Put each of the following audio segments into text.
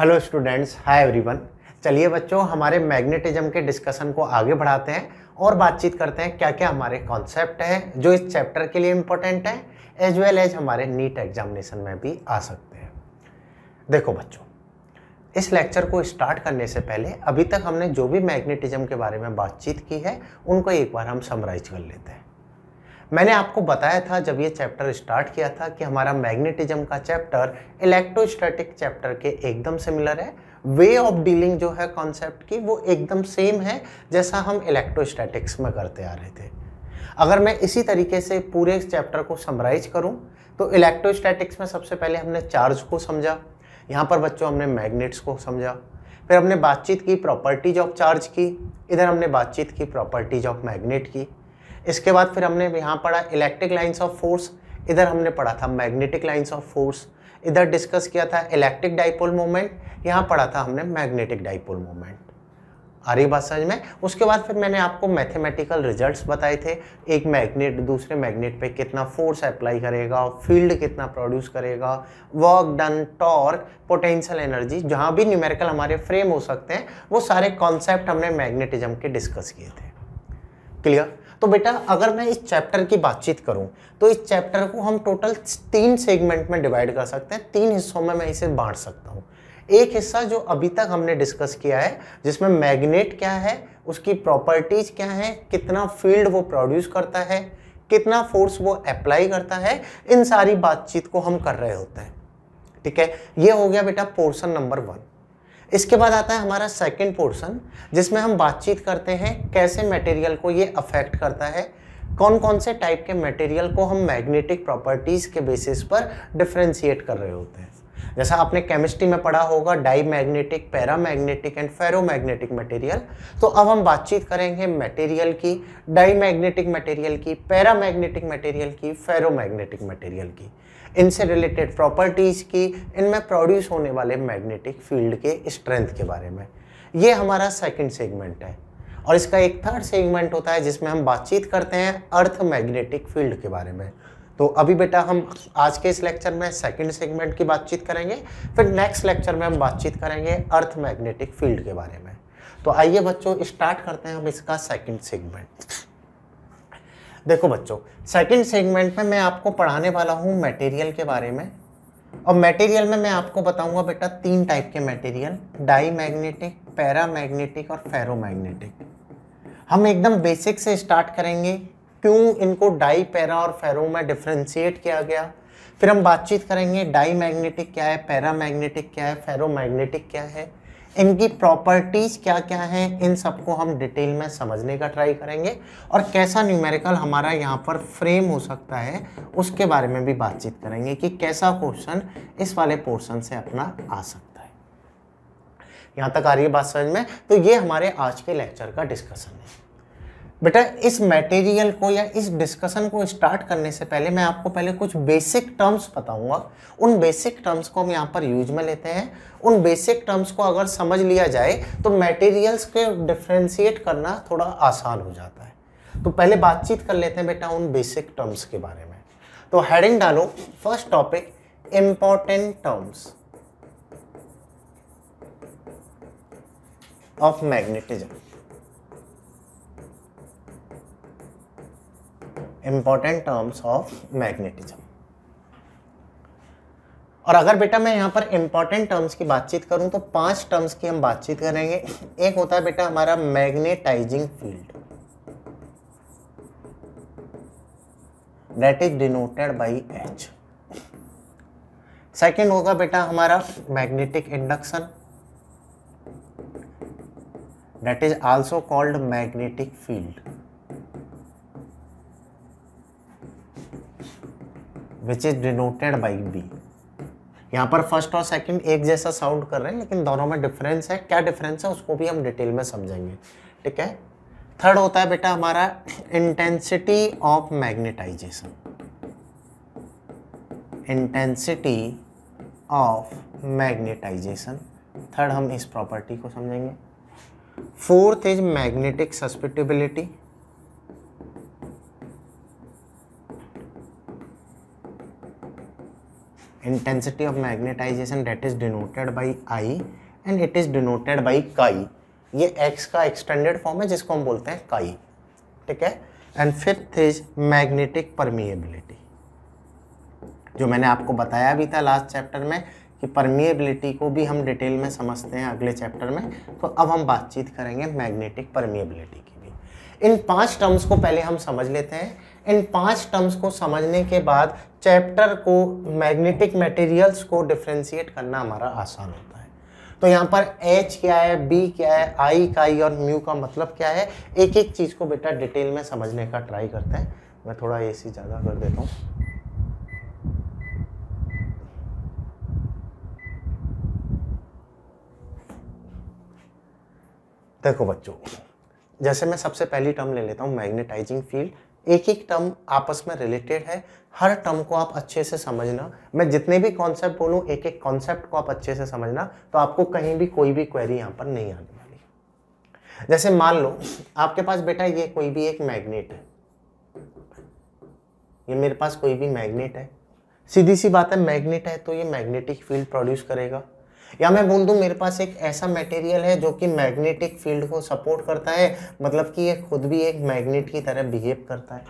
Hello students hi everyone चलिए बच्चों हमारे मैग्नेटिज्म के डिस्कशन को आगे बढ़ाते हैं और बातचीत करते हैं क्या क्या हमारे कॉन्सेप्ट है जो इस चैप्टर के लिए इम्पोर्टेंट हैं एज वेल एज हमारे नीट एग्जामिनेशन में भी आ सकते हैं देखो बच्चों इस लेक्चर को स्टार्ट करने से पहले अभी तक हमने जो भी मैग्नेटिज्म के बारे में बातचीत की है उनको एक बार हम समराइज कर लेते हैं मैंने आपको बताया था जब ये चैप्टर स्टार्ट किया था कि हमारा मैग्नेटिज्म का चैप्टर इलेक्ट्रोस्टैटिक चैप्टर के एकदम सिमिलर है वे ऑफ डीलिंग जो है कॉन्सेप्ट की वो एकदम सेम है जैसा हम इलेक्ट्रोस्टैटिक्स में करते आ रहे थे अगर मैं इसी तरीके से पूरे चैप्टर को समराइज करूँ तो इलेक्ट्रोस्टैटिक्स में सबसे पहले हमने चार्ज को समझा यहाँ पर बच्चों हमने मैग्नेट्स को समझा फिर हमने बातचीत की प्रॉपर्टीज ऑफ चार्ज की इधर हमने बातचीत की प्रॉपर्टीज ऑफ मैग्नेट की इसके बाद फिर हमने यहाँ पढ़ा इलेक्ट्रिक लाइन्स ऑफ फोर्स इधर हमने पढ़ा था मैग्नेटिक लाइन्स ऑफ फोर्स इधर डिस्कस किया था इलेक्ट्रिक डाइपोल मोमेंट यहाँ पढ़ा था हमने मैग्नेटिक डाइपोल मोमेंट आ रही बात समझ में उसके बाद फिर मैंने आपको मैथमेटिकल रिजल्ट्स बताए थे एक मैग्नेट दूसरे मैग्नेट पे कितना फोर्स अप्लाई करेगा फील्ड कितना प्रोड्यूस करेगा work done torque potential energy जहाँ भी न्यूमेरिकल हमारे फ्रेम हो सकते हैं वो सारे कॉन्सेप्ट हमने मैग्नेटिज्म के डिस्कस किए थे क्लियर तो बेटा अगर मैं इस चैप्टर की बातचीत करूं तो इस चैप्टर को हम टोटल तीन सेगमेंट में डिवाइड कर सकते हैं तीन हिस्सों में मैं इसे बांट सकता हूं एक हिस्सा जो अभी तक हमने डिस्कस किया है जिसमें मैग्नेट क्या है उसकी प्रॉपर्टीज क्या है कितना फील्ड वो प्रोड्यूस करता है कितना फोर्स वो अप्लाई करता है इन सारी बातचीत को हम कर रहे होते हैं ठीक है ये हो गया बेटा पोर्सन नंबर वन इसके बाद आता है हमारा सेकेंड पोर्सन जिसमें हम बातचीत करते हैं कैसे मटेरियल को ये अफेक्ट करता है कौन कौन से टाइप के मटेरियल को हम मैग्नेटिक प्रॉपर्टीज़ के बेसिस पर डिफ्रेंशिएट कर रहे होते हैं जैसा आपने केमिस्ट्री में पढ़ा होगा diamagnetic paramagnetic and ferromagnetic material तो अब हम बातचीत करेंगे मटेरियल की डाई मैग्नेटिक मटेरियल की पैरा मैग्नेटिक मटेरियल की फेरो मैग्नेटिक मटेरियल की इनसे रिलेटेड प्रॉपर्टीज़ की इनमें प्रोड्यूस होने वाले मैग्नेटिक फील्ड के स्ट्रेंथ के बारे में ये हमारा सेकंड सेगमेंट है और इसका एक थर्ड सेगमेंट होता है जिसमें हम बातचीत करते हैं अर्थ मैग्नेटिक फील्ड के बारे में तो अभी बेटा हम आज के इस लेक्चर में सेकंड सेगमेंट की बातचीत करेंगे फिर नेक्स्ट लेक्चर में हम बातचीत करेंगे अर्थ मैग्नेटिक फील्ड के बारे में तो आइए बच्चों स्टार्ट करते हैं हम इसका सेकंड सेगमेंट देखो बच्चों सेकंड सेगमेंट में मैं आपको पढ़ाने वाला हूँ मटेरियल के बारे में और मटेरियल में मैं आपको बताऊंगा बेटा तीन टाइप के material diamagnetic paramagnetic और मैग्नेटिक हम एकदम बेसिक से स्टार्ट करेंगे क्यों इनको डाई पैरा और फेरो में डिफ्रेंशिएट किया गया फिर हम बातचीत करेंगे डाई मैग्नेटिक क्या है पैरा मैग्नेटिक क्या है फेरो मैग्नेटिक क्या है इनकी प्रॉपर्टीज़ क्या क्या हैं इन सबको हम डिटेल में समझने का ट्राई करेंगे और कैसा न्यूमेरिकल हमारा यहाँ पर फ्रेम हो सकता है उसके बारे में भी बातचीत करेंगे कि कैसा क्वेश्चन इस वाले पोर्शन से अपना आ सकता है यहाँ तक आ रही है बात समझ में तो ये हमारे आज के लेक्चर का डिस्कशन है बेटा इस मटेरियल को या इस डिस्कशन को स्टार्ट करने से पहले मैं आपको पहले कुछ बेसिक टर्म्स बताऊंगा उन बेसिक टर्म्स को हम यहाँ पर यूज में लेते हैं उन बेसिक टर्म्स को अगर समझ लिया जाए तो मटेरियल्स के डिफ्रेंशिएट करना थोड़ा आसान हो जाता है तो पहले बातचीत कर लेते हैं बेटा उन बेसिक टर्म्स के बारे में तो हेडिंग डालो first topic important terms of magnetism important terms of magnetism और अगर बेटा मैं यहाँ पर इम्पॉर्टेंट टर्म्स की बातचीत करूँ तो पांच टर्म्स की हम बातचीत करेंगे एक होता है बेटा हमारा magnetizing field that is denoted by H second होगा बेटा हमारा magnetic induction that is also called magnetic field which is denoted by B यहाँ पर फर्स्ट और सेकंड एक जैसा साउंड कर रहे हैं लेकिन दोनों में डिफरेंस है क्या डिफरेंस है उसको भी हम डिटेल में समझेंगे ठीक है थर्ड होता है बेटा हमारा intensity of magnetization intensity of magnetization third हम इस प्रॉपर्टी को समझेंगे fourth is magnetic susceptibility intensity of magnetization that is denoted by I and it is denoted by काई ये x का एक्सटेंडेड फॉर्म है जिसको हम बोलते हैं काई ठीक है and fifth is magnetic permeability जो मैंने आपको बताया भी था लास्ट चैप्टर में कि परमिएबिलिटी को भी हम डिटेल में समझते हैं अगले चैप्टर में तो अब हम बातचीत करेंगे मैग्नेटिक परमिएबिलिटी की भी इन पांच टर्म्स को पहले हम समझ लेते हैं इन पांच टर्म्स को समझने के बाद चैप्टर को मैग्नेटिक मटेरियल्स को डिफ्रेंशिएट करना हमारा आसान होता है तो यहाँ पर एच क्या है बी क्या है आई का आई और म्यू का मतलब क्या है एक एक चीज़ को बेटा डिटेल में समझने का ट्राई करते हैं मैं थोड़ा ए सी ज़्यादा कर देता हूँ देखो बच्चों जैसे मैं सबसे पहली टर्म ले लेता हूँ मैग्नेटाइजिंग फील्ड एक एक टर्म आपस में रिलेटेड है हर टर्म को आप अच्छे से समझना मैं जितने भी कॉन्सेप्ट बोलूँ एक एक कॉन्सेप्ट को आप अच्छे से समझना तो आपको कहीं भी कोई भी क्वेरी यहाँ पर नहीं आने वाली जैसे मान लो आपके पास बेटा ये कोई भी एक मैग्नेट है ये मेरे पास कोई भी मैग्नेट है सीधी सी बात है मैग्नेट है तो ये मैग्नेटिक फील्ड प्रोड्यूस करेगा या मैं बोल दूं मेरे पास एक ऐसा मटेरियल है जो कि मैग्नेटिक फील्ड को सपोर्ट करता है मतलब कि ये खुद भी एक मैग्नेट की तरह बिहेव करता है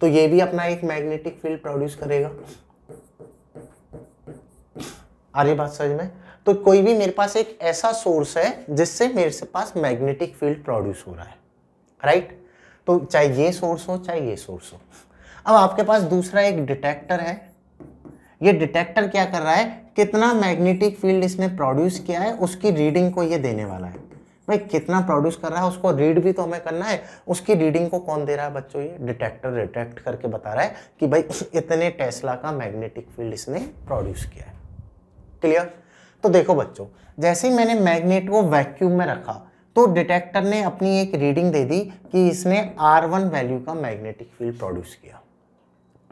तो ये भी अपना एक मैग्नेटिक फील्ड प्रोड्यूस करेगा आ रही बात समझ में तो कोई भी मेरे पास एक ऐसा सोर्स है जिससे मेरे से पास मैग्नेटिक फील्ड प्रोड्यूस हो रहा है राइट तो चाहे ये सोर्स हो चाहे ये सोर्स हो अब आपके पास दूसरा एक डिटेक्टर है ये डिटेक्टर क्या कर रहा है कितना मैग्नेटिक फील्ड इसने प्रोड्यूस किया है उसकी रीडिंग को ये देने वाला है भाई कितना प्रोड्यूस कर रहा है उसको रीड भी तो हमें करना है उसकी रीडिंग को कौन दे रहा है बच्चों ये डिटेक्टर डिटेक्ट करके बता रहा है कि भाई इतने टेस्ला का मैग्नेटिक फील्ड इसने प्रोड्यूस किया है क्लियर तो देखो बच्चों जैसे ही मैंने मैग्नेट को वैक्यूम में रखा तो डिटेक्टर ने अपनी एक रीडिंग दे दी कि इसने आर वन वैल्यू का मैग्नेटिक फील्ड प्रोड्यूस किया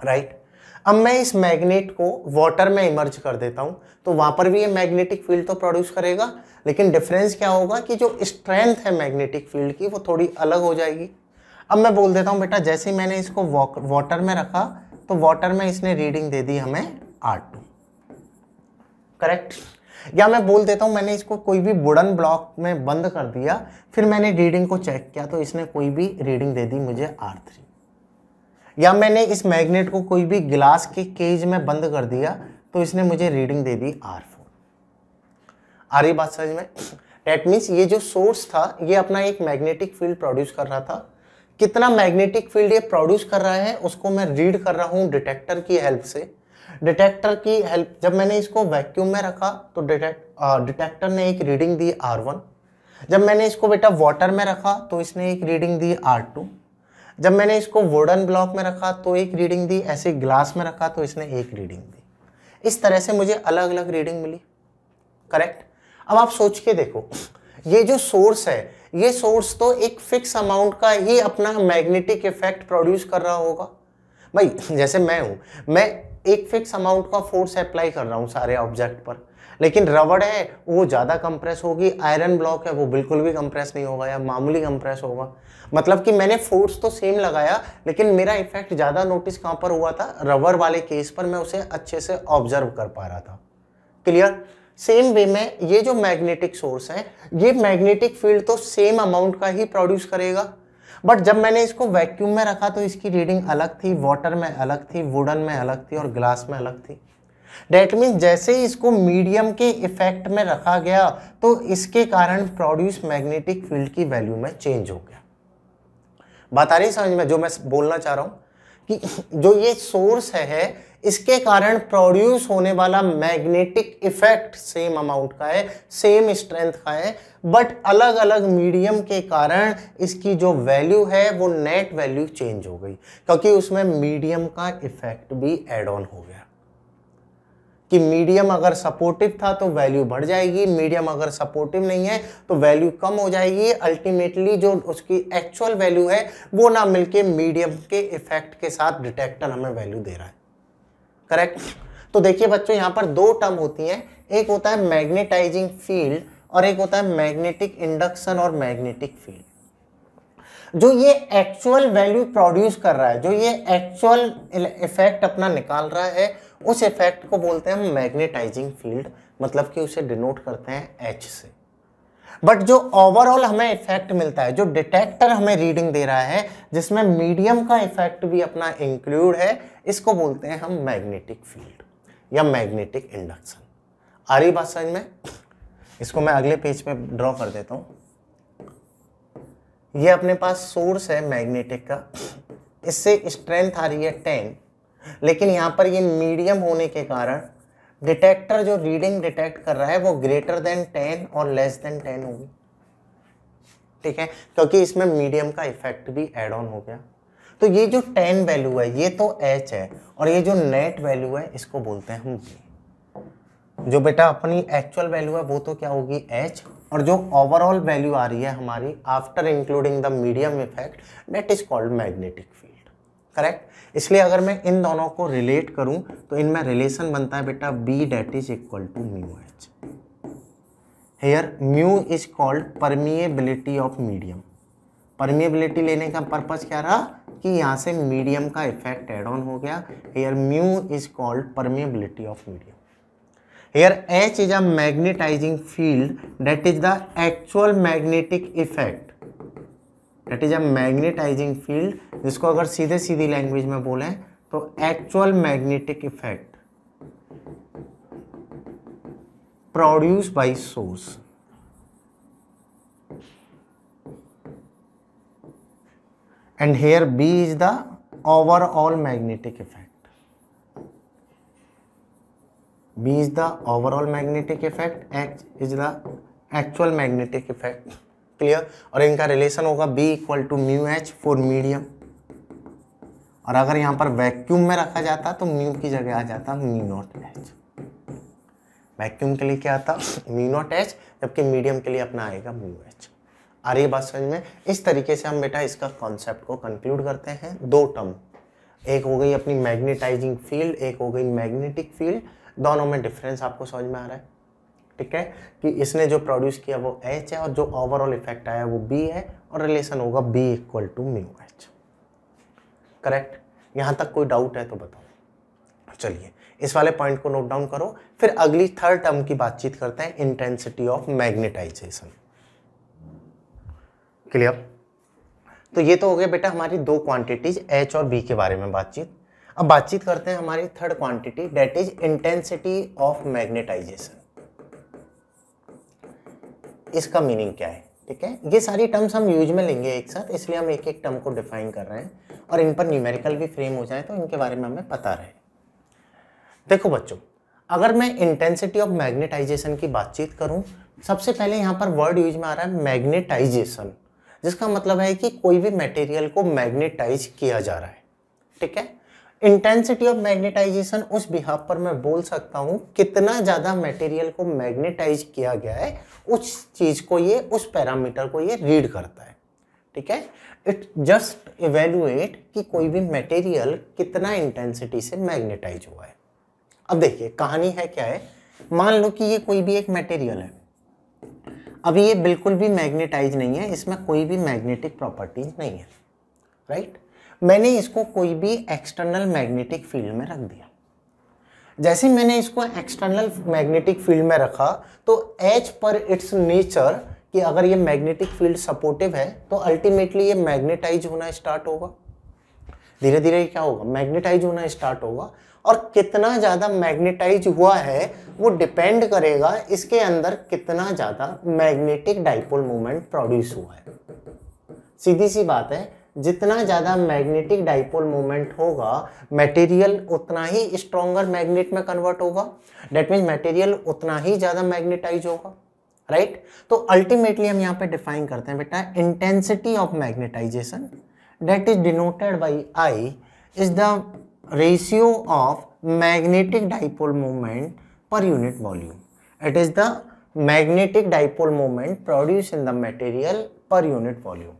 राइट right? अब मैं इस मैग्नेट को वाटर में इमर्ज कर देता हूँ तो वहाँ पर भी ये मैग्नेटिक फील्ड तो प्रोड्यूस करेगा लेकिन डिफरेंस क्या होगा कि जो स्ट्रेंथ है मैग्नेटिक फील्ड की वो थोड़ी अलग हो जाएगी अब मैं बोल देता हूँ बेटा जैसे मैंने इसको वाटर में रखा तो वाटर में इसने रीडिंग दे दी हमें आर टू करेक्ट या मैं बोल देता हूँ मैंने इसको कोई भी वुडन ब्लॉक में बंद कर दिया फिर मैंने रीडिंग को चेक किया तो इसने कोई भी रीडिंग दे दी मुझे आर थ्री या मैंने इस मैग्नेट को कोई भी ग्लास के केज में बंद कर दिया तो इसने मुझे रीडिंग दे दी आर फोर आ रही बात समझ में डेट मीन्स ये जो सोर्स था ये अपना एक मैग्नेटिक फील्ड प्रोड्यूस कर रहा था कितना मैग्नेटिक फील्ड ये प्रोड्यूस कर रहा है उसको मैं रीड कर रहा हूँ डिटेक्टर की हेल्प से डिटेक्टर की हेल्प जब मैंने इसको वैक्यूम में रखा तो डिटेक्ट डिटेक्टर ने एक रीडिंग दी आर वन जब मैंने इसको बेटा वाटर में रखा तो इसने एक रीडिंग दी आर टू जब मैंने इसको वुडन ब्लॉक में रखा तो एक रीडिंग दी ऐसे ग्लास में रखा तो इसने एक रीडिंग दी इस तरह से मुझे अलग अलग रीडिंग मिली करेक्ट अब आप सोच के देखो ये जो सोर्स है ये सोर्स तो एक फिक्स अमाउंट का ही अपना मैग्नेटिक इफेक्ट प्रोड्यूस कर रहा होगा भाई जैसे मैं हूँ मैं एक फिक्स अमाउंट का फोर्स अप्लाई कर रहा हूँ सारे ऑब्जेक्ट पर लेकिन रबड़ है वो ज़्यादा कंप्रेस होगी आयरन ब्लॉक है वो बिल्कुल भी कंप्रेस नहीं होगा या मामूली कंप्रेस होगा मतलब कि मैंने फोर्स तो सेम लगाया लेकिन मेरा इफेक्ट ज़्यादा नोटिस कहाँ पर हुआ था रबर वाले केस पर मैं उसे अच्छे से ऑब्जर्व कर पा रहा था क्लियर सेम वे में ये जो मैग्नेटिक सोर्स है ये मैग्नेटिक फील्ड तो सेम अमाउंट का ही प्रोड्यूस करेगा बट जब मैंने इसको वैक्यूम में रखा तो इसकी रीडिंग अलग थी वाटर में अलग थी वुडन में अलग थी और ग्लास में अलग थी डेट मीन जैसे ही इसको मीडियम के इफेक्ट में रखा गया तो इसके कारण प्रोड्यूस मैग्नेटिक फील्ड की वैल्यू में चेंज हो गया बात आ रही समझ में जो मैं बोलना चाह रहा हूँ कि जो ये सोर्स है इसके कारण प्रोड्यूस होने वाला मैग्नेटिक इफेक्ट सेम अमाउंट का है सेम स्ट्रेंथ का है बट अलग अलग मीडियम के कारण इसकी जो वैल्यू है वो नेट वैल्यू चेंज हो गई क्योंकि उसमें मीडियम का इफेक्ट भी एड ऑन हो गया कि मीडियम अगर सपोर्टिव था तो वैल्यू बढ़ जाएगी मीडियम अगर सपोर्टिव नहीं है तो वैल्यू कम हो जाएगी अल्टीमेटली जो उसकी एक्चुअल वैल्यू है वो ना मिलके मीडियम के इफेक्ट के साथ डिटेक्टर हमें वैल्यू दे रहा है करेक्ट तो देखिए बच्चों यहाँ पर दो टर्म होती हैं एक होता है मैग्नेटाइजिंग फील्ड और एक होता है मैग्नेटिक इंडक्शन और मैग्नेटिक फील्ड जो ये एक्चुअल वैल्यू प्रोड्यूस कर रहा है जो ये एक्चुअल इफेक्ट अपना निकाल रहा है उस इफेक्ट को बोलते हैं हम मैग्नेटाइजिंग फील्ड मतलब कि उसे डिनोट करते हैं एच से बट जो ओवरऑल हमें इफेक्ट मिलता है जो डिटेक्टर हमें रीडिंग दे रहा है जिसमें मीडियम का इफेक्ट भी अपना इंक्लूड है इसको बोलते हैं हम मैग्नेटिक फील्ड या मैग्नेटिक इंडक्शन आ रही बात समझ में इसको मैं अगले पेज पे ड्रॉ कर देता हूँ ये अपने पास सोर्स है मैग्नेटिक का इससे स्ट्रेंथ आ रही है टेन लेकिन यहाँ पर ये मीडियम होने के कारण डिटेक्टर जो रीडिंग डिटेक्ट कर रहा है वो ग्रेटर देन टेन और लेस देन टेन होगी ठीक है क्योंकि इसमें मीडियम का इफेक्ट भी एड ऑन हो गया तो ये जो टेन वैल्यू है ये तो एच है और ये जो नेट वैल्यू है इसको बोलते हैं हम जो बेटा अपनी एक्चुअल वैल्यू है वो तो क्या होगी एच और जो ओवरऑल वैल्यू आ रही है हमारी after including the medium effect that is called magnetic field correct इसलिए अगर मैं इन दोनों को रिलेट करूं तो इनमें रिलेशन बनता है बेटा B that is equal to mu H here mu is called permeability of medium permeability लेने का पर्पज क्या रहा कि यहाँ से मीडियम का इफेक्ट एड ऑन हो गया here mu is called permeability of medium here H is a magnetizing field that is the actual magnetic effect that is a magnetizing field जिसको अगर सीधे सीधी लैंग्वेज में बोले तो actual magnetic effect produce by source and here B is the overall magnetic effect B is the overall magnetic effect H is the actual magnetic effect clear और इनका relation होगा B equal to mu H for medium और अगर यहां पर vacuum में रखा जाता तो म्यू की जगह आ जाता म्यू नॉट एच वैक्यूम के लिए क्या आता म्यू नॉट एच जबकि मीडियम के लिए अपना आएगा म्यू एच आ रही बात समझ में इस तरीके से हम बेटा इसका कॉन्सेप्ट को कंक्लूड करते हैं दो टर्म एक हो गई अपनी मैग्नेटाइजिंग फील्ड एक हो गई मैग्नेटिक फील्ड दोनों में डिफरेंस आपको समझ में आ रहा है ठीक है कि इसने जो प्रोड्यूस किया वो एच है और जो ओवरऑल इफेक्ट आया वो बी है और रिलेशन होगा B equal to mu H correct यहाँ तक कोई डाउट है तो बताओ चलिए इस वाले पॉइंट को नोट डाउन करो फिर अगली थर्ड टर्म की बातचीत करते हैं इंटेंसिटी ऑफ मैग्नेटाइजेशन क्लियर तो ये तो हो गया बेटा हमारी दो क्वांटिटीज एच और बी के बारे में बातचीत अब बातचीत करते हैं हमारी third quantity that is intensity of magnetization इसका मीनिंग क्या है ठीक है ये सारी टर्म्स हम यूज में लेंगे एक साथ इसलिए हम एक एक टर्म को डिफाइन कर रहे हैं और इन पर न्यूमेरिकल भी फ्रेम हो जाए तो इनके बारे में हमें पता रहे देखो बच्चों अगर मैं इंटेंसिटी ऑफ मैग्नेटाइजेशन की बातचीत करूं सबसे पहले यहाँ पर वर्ड यूज में आ रहा है मैग्नेटाइजेशन जिसका मतलब है कि कोई भी मटेरियल को मैग्नेटाइज किया जा रहा है ठीक है इंटेंसिटी ऑफ मैग्नेटाइजेशन उस बिहाब पर मैं बोल सकता हूँ कितना ज़्यादा मटेरियल को मैग्नेटाइज किया गया है उस चीज़ को ये उस पैरामीटर को ये रीड करता है ठीक है इट जस्ट इवेलुएट कि कोई भी मटेरियल कितना इंटेंसिटी से मैग्नेटाइज हुआ है अब देखिए कहानी है क्या है मान लो कि ये कोई भी एक मटेरियल है अभी ये बिल्कुल भी मैग्नेटाइज नहीं है इसमें कोई भी मैग्नेटिक प्रॉपर्टीज नहीं है राइट right? मैंने इसको कोई भी एक्सटर्नल मैग्नेटिक फील्ड में रख दिया जैसे मैंने इसको एक्सटर्नल मैग्नेटिक फील्ड में रखा तो एच पर इट्स नेचर कि अगर ये मैग्नेटिक फील्ड सपोर्टिव है तो अल्टीमेटली ये मैग्नेटाइज होना स्टार्ट होगा धीरे धीरे क्या होगा मैग्नेटाइज होना स्टार्ट होगा और कितना ज़्यादा मैग्नेटाइज हुआ है वो डिपेंड करेगा इसके अंदर कितना ज़्यादा मैग्नेटिक डाइपोल मोमेंट प्रोड्यूस हुआ है सीधी सी बात है जितना ज़्यादा मैग्नेटिक डाइपोल मोमेंट होगा मटेरियल उतना ही स्ट्रॉन्गर मैग्नेट में कन्वर्ट होगा डेट मीन्स मटेरियल उतना ही ज़्यादा मैग्नेटाइज होगा राइट right? तो अल्टीमेटली हम यहाँ पे डिफाइन करते हैं बेटा intensity of magnetization that is denoted by I is the ratio of magnetic dipole moment per unit volume it is the magnetic dipole moment produce in the material per unit volume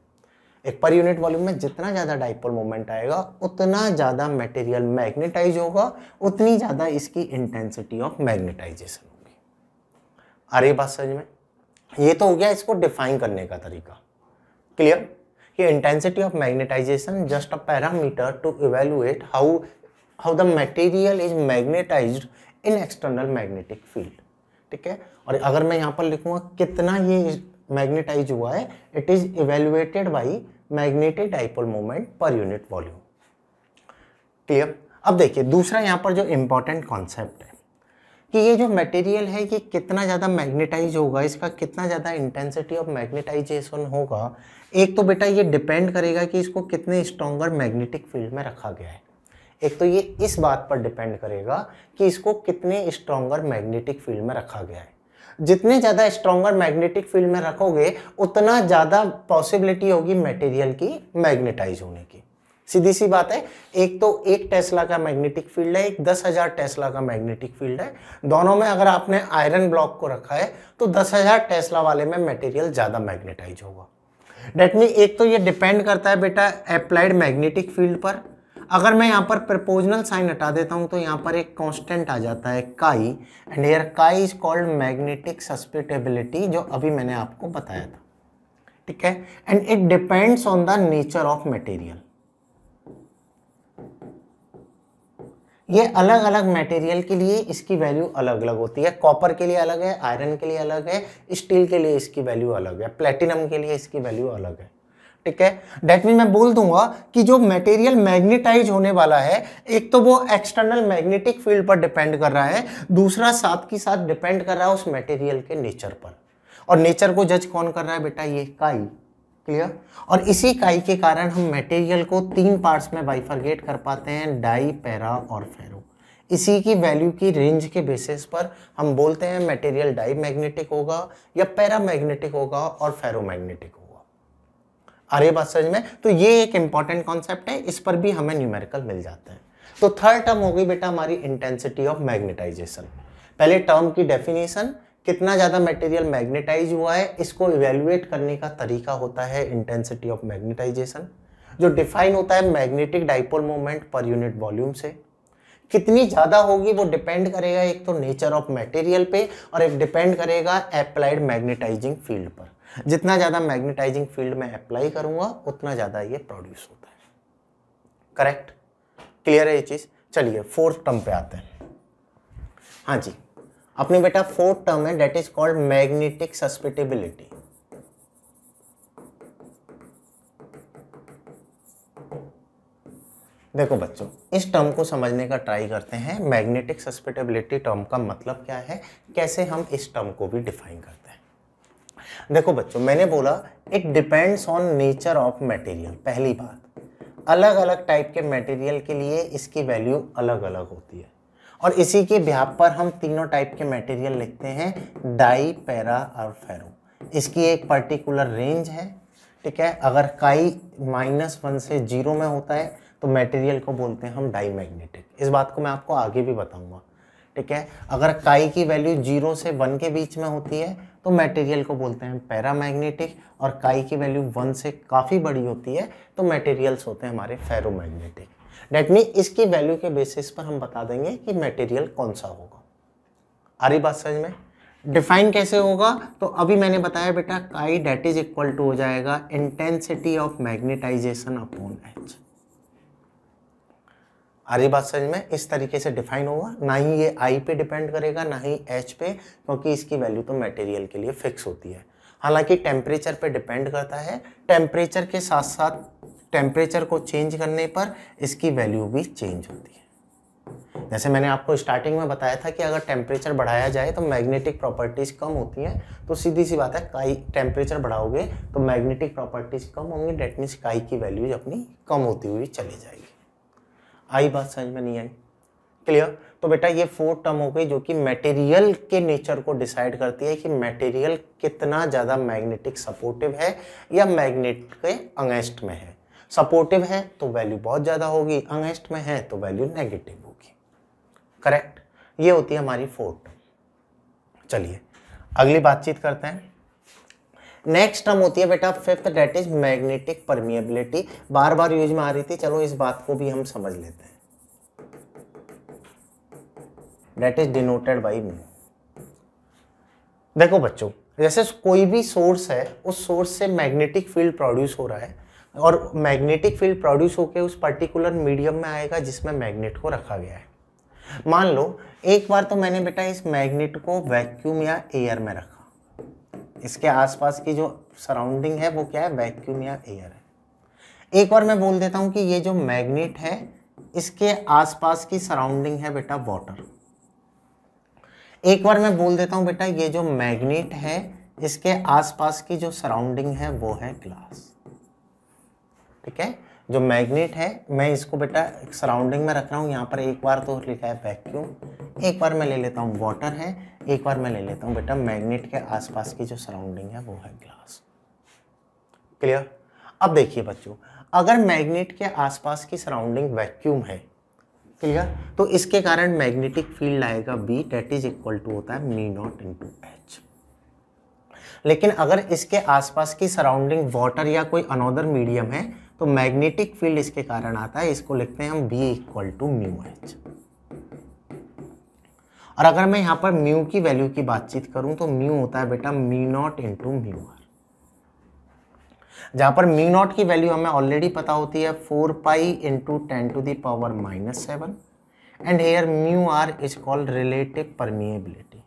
एक per unit volume में जितना ज़्यादा dipole moment आएगा उतना ज़्यादा material magnetise होगा उतनी ज़्यादा इसकी इंटेंसिटी ऑफ मैग्नेटाइजेशन होगी अरे बात समझ में ये तो हो गया इसको डिफाइन करने का तरीका क्लियर कि intensity of magnetization just a parameter to evaluate how how the material is magnetize in external magnetic field ठीक है और अगर मैं यहाँ पर लिखूँगा कितना ये मैग्नेटाइज हुआ है it is evaluated by magnetic dipole moment per unit volume clear अब देखिए दूसरा यहाँ पर जो इम्पोर्टेंट कॉन्सेप्ट है कि ये जो मटेरियल है ये कितना ज़्यादा मैग्नेटाइज होगा इसका कितना ज़्यादा इंटेंसिटी ऑफ मैग्नेटाइजेशन होगा एक तो बेटा ये डिपेंड करेगा कि इसको कितने स्ट्रॉन्गर मैग्नेटिक फील्ड में रखा गया है एक तो ये इस बात पर डिपेंड करेगा कि इसको कितने स्ट्रॉन्गर मैग्नेटिक फील्ड में रखा गया है जितने ज़्यादा स्ट्रॉन्गर मैग्नेटिक फील्ड में रखोगे उतना ज़्यादा पॉसिबिलिटी होगी मटेरियल की मैग्नेटाइज होने की सीधी सी बात है एक तो एक टेस्ला का मैग्नेटिक फील्ड है एक दस हज़ार टेस्ला का मैग्नेटिक फील्ड है दोनों में अगर आपने आयरन ब्लॉक को रखा है तो दस हज़ार टेस्ला वाले में मटेरियल ज़्यादा मैग्नेटाइज होगा डेट मीन एक तो ये डिपेंड करता है बेटा अप्लाइड मैग्नेटिक फील्ड पर अगर मैं यहाँ पर प्रपोजनल साइन हटा देता हूँ तो यहाँ पर एक कांस्टेंट आ जाता है chi and here chi is called magnetic susceptibility जो अभी मैंने आपको बताया था ठीक है and it depends on the nature of material ये अलग अलग मटेरियल के लिए इसकी वैल्यू अलग अलग होती है कॉपर के लिए अलग है आयरन के लिए अलग है स्टील के लिए इसकी वैल्यू अलग है प्लेटिनम के लिए इसकी वैल्यू अलग है ठीक है डेट मीन मैं बोल दूंगा कि जो मटेरियल मैग्नेटाइज होने वाला है एक तो वो एक्सटर्नल मैग्नेटिक फील्ड पर डिपेंड कर रहा है दूसरा साथ की साथ डिपेंड कर रहा है उस मटेरियल के नेचर पर और नेचर को जज कौन कर रहा है बेटा ये काई क्लियर और इसी काई के कारण हम मटेरियल को तीन पार्ट्स में बाइफरगेट कर पाते हैं डाई पैरा और फेरो इसी की वैल्यू की रेंज के बेसिस पर हम बोलते हैं मटेरियल डाई मैग्नेटिक होगा या पैरा मैग्नेटिक होगा और फेरो मैग्नेटिक होगा अरे बात समझ में तो ये एक इंपॉर्टेंट कॉन्सेप्ट है इस पर भी हमें न्यूमेरिकल मिल जाते हैं तो थर्ड टर्म हो गई बेटा हमारी इंटेंसिटी ऑफ मैग्नेटाइजेशन पहले टर्म की डेफिनेशन कितना ज़्यादा मटेरियल मैग्नेटाइज हुआ है इसको इवेल्युएट करने का तरीका होता है इंटेंसिटी ऑफ मैग्नेटाइजेशन जो डिफाइन होता है magnetic dipole moment per unit volume से कितनी ज़्यादा होगी वो डिपेंड करेगा एक तो नेचर ऑफ मटेरियल पे और एक डिपेंड करेगा अप्लाइड मैग्नेटाइजिंग फील्ड पर जितना ज़्यादा मैग्नेटाइजिंग फील्ड में अप्लाई करूंगा उतना ज़्यादा ये प्रोड्यूस होता है करेक्ट क्लियर है ये चीज़ चलिए फोर्थ टर्म पे आते हैं हाँ जी अपने बेटा फोर्थ टर्म है that is called magnetic susceptibility देखो बच्चों इस टर्म को समझने का ट्राई करते हैं मैग्नेटिक सस्पिटेबिलिटी टर्म का मतलब क्या है कैसे हम इस टर्म को भी डिफाइन करते हैं देखो बच्चों मैंने बोला it depends on nature of material पहली बात अलग अलग टाइप के मटेरियल के लिए इसकी वैल्यू अलग अलग होती है और इसी के ब्याप पर हम तीनों टाइप के मटेरियल लिखते हैं डाई पैरा और फेरो इसकी एक पर्टिकुलर रेंज है ठीक है अगर काई माइनस वन से जीरो में होता है तो मटेरियल को बोलते हैं हम डाई मैग्नेटिक इस बात को मैं आपको आगे भी बताऊंगा ठीक है अगर काई की वैल्यू जीरो से वन के बीच में होती है तो मटेरियल को बोलते हैं पैरामैग्नेटिक और काई की वैल्यू वन से काफ़ी बड़ी होती है तो मटेरियल्स होते हैं हमारे फेरोमैग्नेटिक डेट मीन इसकी वैल्यू के बेसिस पर हम बता देंगे कि मटेरियल कौन सा होगा आ रही बात समझ में डिफाइन कैसे होगा तो अभी मैंने बताया बेटा काई डेट इज इक्वल टू हो जाएगा intensity of magnetization upon H आ बात समझ में इस तरीके से डिफाइन होगा ना ही ये आई पे डिपेंड करेगा ना ही एच पे क्योंकि इसकी वैल्यू तो मटेरियल के लिए फिक्स होती है हालांकि टेम्परेचर पे डिपेंड करता है टेम्परेचर के साथ साथ टेम्परेचर को चेंज करने पर इसकी वैल्यू भी चेंज होती है जैसे मैंने आपको स्टार्टिंग में बताया था कि अगर टेम्परेचर बढ़ाया जाए तो मैग्नेटिक प्रॉपर्टीज़ कम होती हैं तो सीधी सी बात है काई टेम्परेचर बढ़ाओगे तो मैग्नेटिक प्रॉपर्टीज़ कम होंगी डेट मीन्स काई की वैल्यूज अपनी कम होती हुई चली जाएगी आई बात समझ में नहीं आई क्लियर तो बेटा ये फोर टर्म हो गई जो कि मटेरियल के नेचर को डिसाइड करती है कि मटेरियल कितना ज़्यादा मैग्नेटिक सपोर्टिव है या मैग्नेट के अंगेंस्ट में है सपोर्टिव है तो वैल्यू बहुत ज़्यादा होगी अंगेंस्ट में है तो वैल्यू नेगेटिव होगी करेक्ट ये होती है हमारी फोर टर्म चलिए अगली बातचीत करते हैं नेक्स्ट टर्म होती है बेटा fifth that is magnetic permeability बार बार यूज में आ रही थी चलो इस बात को भी हम समझ लेते हैं that is denoted by mu देखो बच्चों जैसे कोई भी सोर्स है उस सोर्स से मैग्नेटिक फील्ड प्रोड्यूस हो रहा है और मैग्नेटिक फील्ड प्रोड्यूस होकर उस पर्टिकुलर मीडियम में आएगा जिसमें मैग्नेट को रखा गया है मान लो एक बार तो मैंने बेटा इस मैग्नेट को वैक्यूम या एयर में रखा इसके आसपास की जो सराउंडिंग है वो क्या है वैक्यूम या एयर है एक बार मैं बोल देता हूँ कि ये जो मैग्नेट है इसके आसपास की सराउंडिंग है बेटा वाटर एक बार मैं बोल देता हूँ बेटा ये जो मैग्नेट है इसके आसपास की जो सराउंडिंग है वो है ग्लास ठीक है जो मैग्नेट है मैं इसको बेटा सराउंडिंग में रख रहा हूँ यहाँ पर एक बार तो लिखा है वैक्यूम एक बार मैं ले लेता हूँ वाटर है एक बार मैं ले लेता हूँ बेटा मैग्नेट के आसपास की जो सराउंडिंग है वो है ग्लास क्लियर अब देखिए बच्चों अगर मैग्नेट के आसपास की सराउंडिंग वैक्यूम है क्लियर तो इसके कारण मैग्नेटिक फील्ड आएगा B that is equal to होता है मी नॉट टू एच लेकिन अगर इसके आसपास की सराउंडिंग वाटर या कोई अनोदर मीडियम है तो मैग्नेटिक फील्ड इसके कारण आता है इसको लिखते हैं हम B equal to mu H और अगर मैं यहाँ पर म्यू की वैल्यू की बातचीत करूँ तो म्यू होता है बेटा mu naught into mu R जहाँ पर म्यू नॉट की वैल्यू हमें ऑलरेडी पता होती है four pi into ten to the power minus seven and here mu R is called relative permeability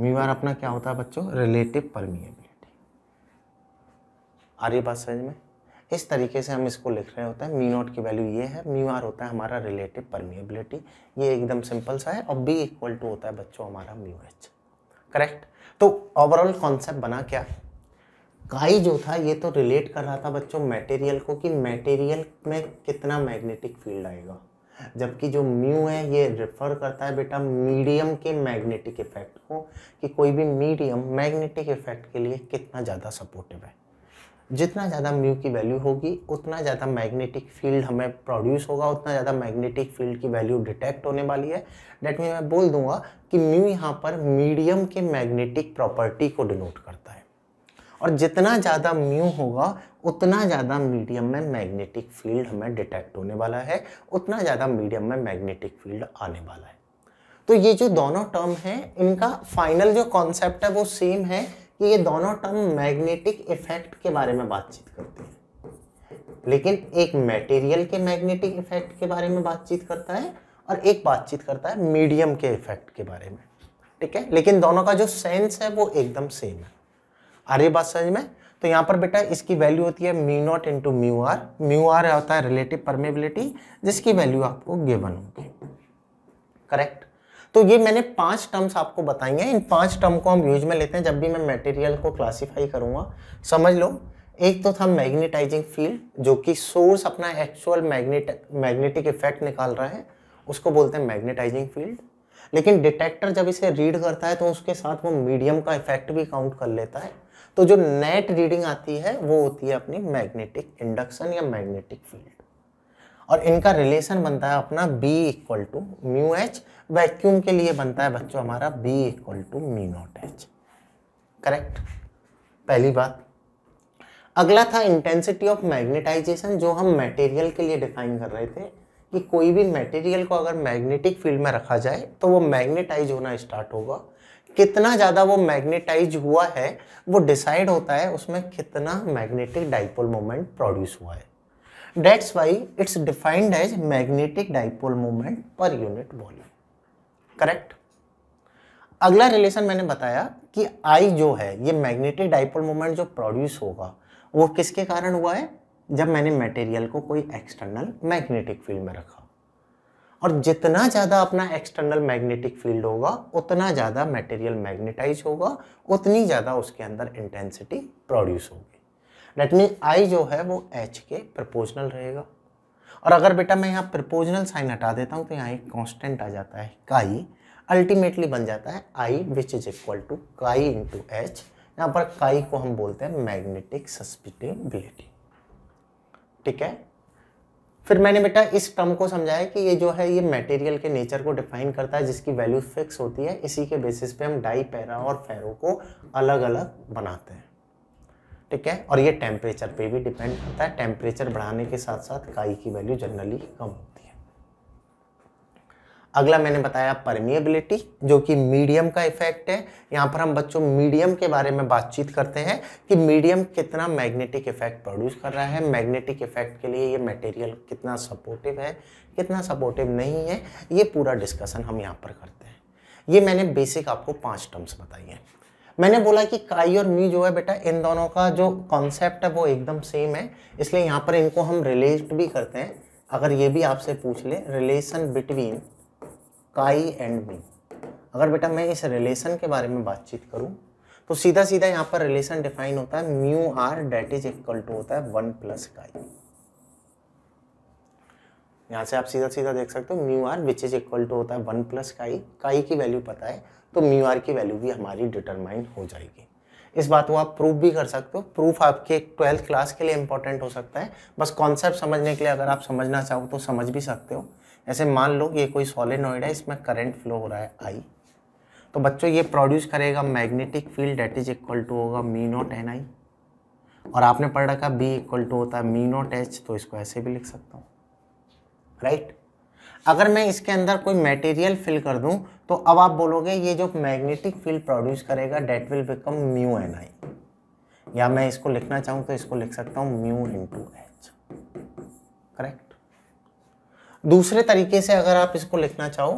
mu R अपना क्या होता है बच्चों रिलेटिव परमिएबिलिटी आ रही बात समझ में इस तरीके से हम इसको लिख रहे होते हैं मी नॉट की वैल्यू ये है म्यू आर होता है हमारा रिलेटिव परमिएबिलिटी ये एकदम सिंपल सा है और बी इक्वल टू होता है बच्चों हमारा म्यू एच करेक्ट तो ओवरऑल कॉन्सेप्ट बना क्या काई जो था ये तो रिलेट कर रहा था बच्चों मटेरियल को कि मटेरियल में कितना मैग्नेटिक फील्ड आएगा जबकि जो म्यू है ये रिफर करता है बेटा मीडियम के मैग्नेटिक इफेक्ट को कि कोई भी मीडियम मैग्नेटिक इफेक्ट के लिए कितना ज़्यादा सपोर्टिव है जितना ज़्यादा म्यू की वैल्यू होगी उतना ज़्यादा मैग्नेटिक फील्ड हमें प्रोड्यूस होगा उतना ज़्यादा मैग्नेटिक फील्ड की वैल्यू डिटेक्ट होने वाली है डेट मीन मैं बोल दूंगा कि म्यू यहाँ पर मीडियम के मैग्नेटिक प्रॉपर्टी को डिनोट करता है और जितना ज़्यादा म्यू होगा उतना ज़्यादा मीडियम में मैग्नेटिक फील्ड हमें डिटेक्ट होने वाला है उतना ज़्यादा मीडियम में मैग्नेटिक फील्ड आने वाला है तो ये जो दोनों टर्म हैं इनका फाइनल जो कॉन्सेप्ट है वो सेम है कि ये दोनों टर्म मैग्नेटिक इफेक्ट के बारे में बातचीत करते हैं लेकिन एक मटेरियल के मैग्नेटिक इफेक्ट के बारे में बातचीत करता है और एक बातचीत करता है मीडियम के इफेक्ट के बारे में ठीक है लेकिन दोनों का जो सेंस है वो एकदम सेम है आ रही बात समझ में तो यहाँ पर बेटा इसकी वैल्यू होती है mu naught into mu R mu R होता है रिलेटिव परमेबिलिटी जिसकी वैल्यू आपको गिवन होगी करेक्ट तो ये मैंने पांच टर्म्स आपको बताई हैं इन पांच टर्म को हम यूज में लेते हैं जब भी मैं मटेरियल को क्लासीफाई करूंगा समझ लो एक तो था मैग्नेटाइजिंग फील्ड जो कि सोर्स अपना एक्चुअल मैग्नेट मैग्नेटिक इफेक्ट निकाल रहा है उसको बोलते हैं मैग्नेटाइजिंग फील्ड लेकिन डिटेक्टर जब इसे रीड करता है तो उसके साथ वो मीडियम का इफेक्ट भी काउंट कर लेता है तो जो नेट रीडिंग आती है वो होती है अपनी मैग्नेटिक इंडक्शन या मैग्नेटिक फील्ड और इनका रिलेशन बनता है अपना B equal to mu H vacuum के लिए बनता है बच्चों हमारा B equal to mu naught H correct पहली बात अगला था इंटेंसिटी ऑफ मैग्नेटाइजेशन जो हम मटेरियल के लिए डिफाइन कर रहे थे कि कोई भी मटेरियल को अगर मैग्नेटिक फील्ड में रखा जाए तो वो मैग्नेटाइज होना स्टार्ट होगा कितना ज़्यादा वो मैग्नेटाइज हुआ है वो डिसाइड होता है उसमें कितना मैग्नेटिक डाइपोल मोमेंट प्रोड्यूस हुआ है That's why it's defined as magnetic dipole movement per unit volume correct अगला रिलेशन मैंने बताया कि आई जो है ये मैग्नेटिक डाइपोल मूवमेंट जो प्रोड्यूस होगा वो किसके कारण हुआ है जब मैंने मटेरियल को कोई एक्सटर्नल मैग्नेटिक फील्ड में रखा और जितना ज़्यादा अपना एक्सटर्नल मैग्नेटिक फील्ड होगा उतना ज़्यादा मटेरियल मैग्नेटाइज होगा उतनी ज़्यादा उसके अंदर इंटेंसिटी प्रोड्यूस होगी लेटमी आई जो है वो एच के प्रपोजनल रहेगा और अगर बेटा मैं यहाँ प्रपोजनल साइन हटा देता हूँ तो यहाँ एक कॉन्स्टेंट आ जाता है काई अल्टीमेटली बन जाता है I which is equal to chi into H यहाँ पर काई को हम बोलते हैं मैग्नेटिक सस्पिटेबिलिटी ठीक है फिर मैंने बेटा इस टर्म को समझाया कि ये जो है ये मटेरियल के नेचर को डिफाइन करता है जिसकी वैल्यू फिक्स होती है इसी के बेसिस पे हम डाई पैरा और फेरो को अलग अलग बनाते हैं ठीक है और ये टेम्परेचर पे भी डिपेंड करता है टेम्परेचर बढ़ाने के साथ साथ काई की वैल्यू जनरली कम होती है अगला मैंने बताया परमिएबिलिटी जो कि मीडियम का इफेक्ट है यहाँ पर हम बच्चों मीडियम के बारे में बातचीत करते हैं कि मीडियम कितना मैग्नेटिक इफेक्ट प्रोड्यूस कर रहा है मैग्नेटिक इफेक्ट के लिए ये मटेरियल कितना सपोर्टिव है कितना सपोर्टिव नहीं है ये पूरा डिस्कशन हम यहाँ पर करते हैं ये मैंने बेसिक आपको पाँच टर्म्स बताई हैं मैंने बोला कि काई और मी जो है बेटा इन दोनों का जो कॉन्सेप्ट है वो एकदम सेम है इसलिए यहाँ पर इनको हम रिलेट भी करते हैं अगर ये भी आपसे पूछ ले relation between chi and mu अगर बेटा मैं इस रिलेशन के बारे में बातचीत करूँ तो सीधा सीधा यहाँ पर रिलेशन डिफाइन होता है mu R that is equal to होता है वन प्लस काई यहाँ से आप सीधा सीधा देख सकते हो mu R which is equal to होता है वन प्लस काई काई की वैल्यू पता है तो म्यू आर की वैल्यू भी हमारी डिटरमाइन हो जाएगी इस बात को आप प्रूफ भी कर सकते हो प्रूफ आपके ट्वेल्थ क्लास के लिए इंपॉर्टेंट हो सकता है बस कॉन्सेप्ट समझने के लिए अगर आप समझना चाहो तो समझ भी सकते हो ऐसे मान लो ये कोई सॉलिनॉइड है इसमें करंट फ्लो हो रहा है आई तो बच्चों ये प्रोड्यूस करेगा magnetic field that is equal to होगा मी नोट एन आई और आपने पढ़ रखा बी इक्वल टू होता है मी नोट एच तो इसको ऐसे भी लिख सकता हूँ राइट right? अगर मैं इसके अंदर कोई मटेरियल फिल कर दूं तो अब आप बोलोगे ये जो मैग्नेटिक फील्ड प्रोड्यूस करेगा that will become mu N I या मैं इसको लिखना चाहूँ तो इसको लिख सकता हूँ mu into H correct दूसरे तरीके से अगर आप इसको लिखना चाहो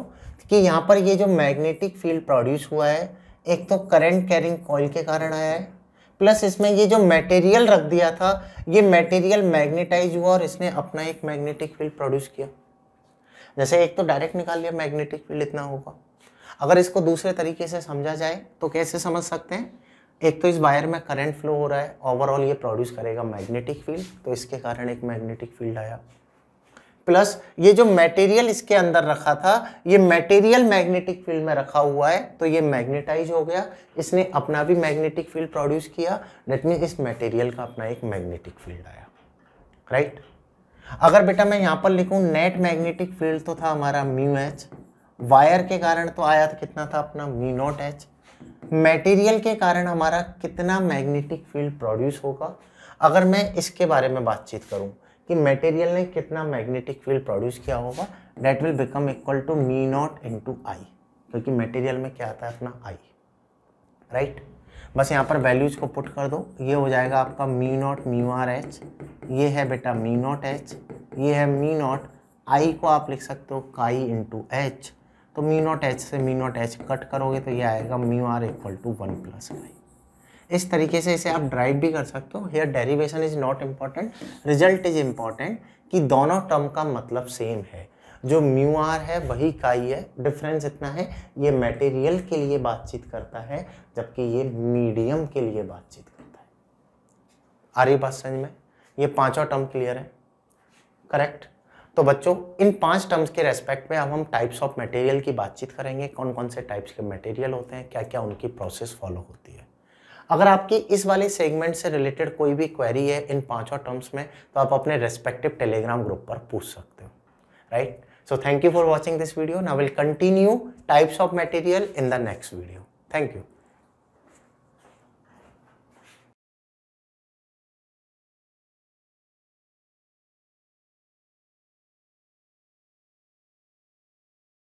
कि यहाँ पर ये जो मैग्नेटिक फील्ड प्रोड्यूस हुआ है एक तो करंट कैरिंग कॉइल के कारण आया है प्लस इसमें ये जो मटेरियल रख दिया था ये मटेरियल मैग्नेटाइज हुआ और इसने अपना एक मैग्नेटिक फील्ड प्रोड्यूस किया जैसे एक तो डायरेक्ट निकाल लिया मैग्नेटिक फील्ड इतना होगा अगर इसको दूसरे तरीके से समझा जाए तो कैसे समझ सकते हैं एक तो इस वायर में करंट फ्लो हो रहा है ओवरऑल ये प्रोड्यूस करेगा मैग्नेटिक फील्ड तो इसके कारण एक मैग्नेटिक फील्ड आया प्लस ये जो मटेरियल इसके अंदर रखा था ये मटेरियल मैग्नेटिक फील्ड में रखा हुआ है तो ये मैग्नेटाइज हो गया इसने अपना भी मैग्नेटिक फील्ड प्रोड्यूस किया डेट मीन इस मटेरियल का अपना एक मैग्नेटिक फील्ड आया राइट right? अगर बेटा मैं यहाँ पर लिखूँ नेट मैग्नेटिक फील्ड तो था हमारा म्यू एच वायर के कारण तो आया था कितना था अपना मी नॉट एच मटेरियल के कारण हमारा कितना मैग्नेटिक फील्ड प्रोड्यूस होगा अगर मैं इसके बारे में बातचीत करूं कि मटेरियल ने कितना मैग्नेटिक फील्ड प्रोड्यूस किया होगा that will become equal to mu naught into I क्योंकि मटेरियल में क्या आता है अपना आई राइट बस यहाँ पर वैल्यूज को पुट कर दो ये हो जाएगा आपका mu naught mu R H ये है बेटा मी नॉट एच ये है मी नॉट आई को आप लिख सकते हो काई इंटू एच तो मी नॉट एच से मी नॉट एच कट करोगे तो ये आएगा mu R equal to one plus I इस तरीके से इसे आप ड्राइव भी कर सकते हो here derivation is not important result is important कि दोनों टर्म का मतलब सेम है जो म्यू आर है वही काई है डिफरेंस इतना है ये मटेरियल के लिए बातचीत करता है जबकि ये मीडियम के लिए बातचीत करता है आ रही बात समझ में ये पांचों टर्म क्लियर है करेक्ट तो बच्चों इन पांच टर्म्स के रेस्पेक्ट में अब हम टाइप्स ऑफ मटेरियल की बातचीत करेंगे कौन कौन से टाइप्स के मटेरियल होते हैं क्या क्या उनकी प्रोसेस फॉलो होती है अगर आपकी इस वाले सेगमेंट से रिलेटेड कोई भी क्वेरी है इन पांचों टर्म्स में तो आप अपने रेस्पेक्टिव टेलीग्राम ग्रुप पर पूछ सकते हो right so thank you for watching this video ना will continue types of material in the next video thank you